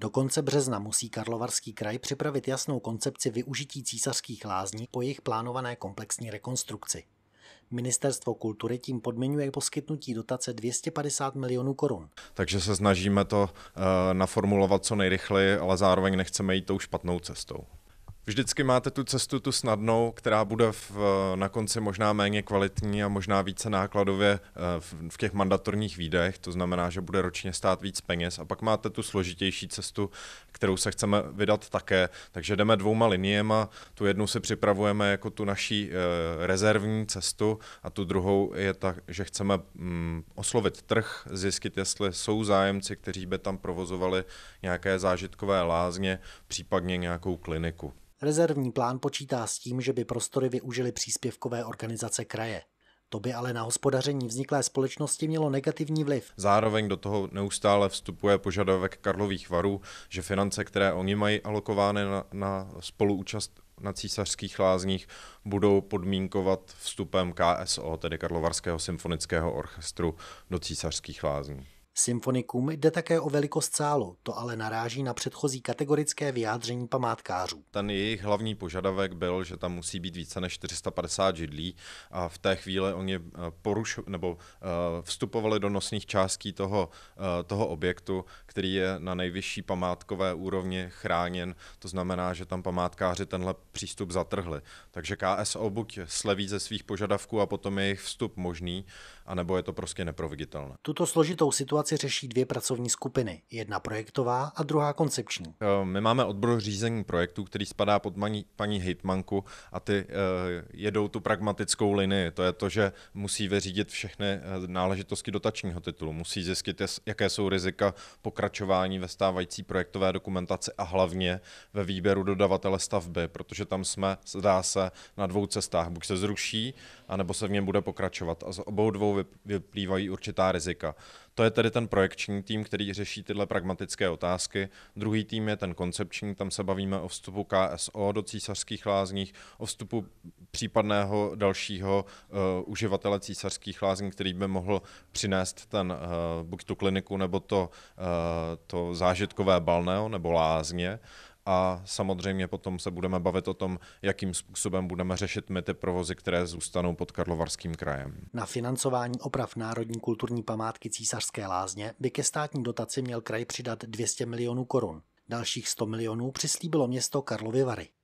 Do konce března musí Karlovarský kraj připravit jasnou koncepci využití císařských lázní po jejich plánované komplexní rekonstrukci. Ministerstvo kultury tím podmiňuje poskytnutí dotace 250 milionů korun. Takže se snažíme to eh, naformulovat co nejrychleji, ale zároveň nechceme jít tou špatnou cestou vždycky máte tu cestu tu snadnou, která bude v, na konci možná méně kvalitní a možná více nákladově eh, v, v těch mandatorních výdech, to znamená, že bude ročně stát víc peněz a pak máte tu složitější cestu, kterou se chceme vydat také, takže jdeme dvouma liniema, tu jednu si připravujeme jako tu naší eh, rezervní cestu a tu druhou je tak, že chceme mm, oslovit trh, zjistit, jestli jsou zájemci, kteří by tam provozovali nějaké zážitkové lázně, případně nějakou kliniku. Rezervní plán počítá s tím, že by prostory využili příspěvkové organizace kraje. To by ale na hospodaření vzniklé společnosti mělo negativní vliv. Zároveň do toho neustále vstupuje požadavek Karlových varů, že finance, které oni mají alokovány na, na spoluúčast na císařských lázních, budou podmínkovat vstupem KSO, tedy Karlovarského symfonického orchestru, do císařských lázní. Symfonikum jde také o velikost sálu, to ale naráží na předchozí kategorické vyjádření památkářů. Ten jejich hlavní požadavek byl, že tam musí být více než 450 židlí a v té chvíli oni eh, porušu, nebo eh, vstupovali do nosných částí toho, eh, toho objektu, který je na nejvyšší památkové úrovni chráněn. To znamená, že tam památkáři tenhle přístup zatrhli. Takže KSO buď sleví ze svých požadavků a potom je jejich vstup možný, anebo je to prostě neproveditelné. Tuto složitou situaci situaci řeší dvě pracovní skupiny, jedna projektová a druhá koncepční. My máme odbor řízení projektů, který spadá pod paní, paní Hitmanku a ty eh, jedou tu pragmatickou linii. To je to, že musí vyřídit všechny eh, náležitosti dotačního titulu, musí zjistit, jaké jsou rizika pokračování ve stávající projektové dokumentaci a hlavně ve výběru dodavatele stavby, protože tam jsme, zdá se, na dvou cestách. Buď se zruší, anebo se v něm bude pokračovat. A z obou dvou vyplývají určitá rizika. To je tedy ten projekční tým, který řeší tyhle pragmatické otázky. Druhý tým je ten koncepční, tam se bavíme o vstupu KSO do císařských lázních, o vstupu případného dalšího uh, uživatele císařských lázní, který by mohl přinést ten, uh, buď tu kliniku nebo to, uh, to zážitkové balneo nebo lázně. Uh, a samozřejmě potom se budeme bavit o tom, jakým způsobem budeme řešit my ty provozy, které zůstanou pod Karlovarským krajem. Na financování oprav Národní kulturní památky Císařské lázně by ke státní dotaci měl kraj přidat 200 milionů korun. Dalších 100 milionů přislíbilo město Karlovy Vary.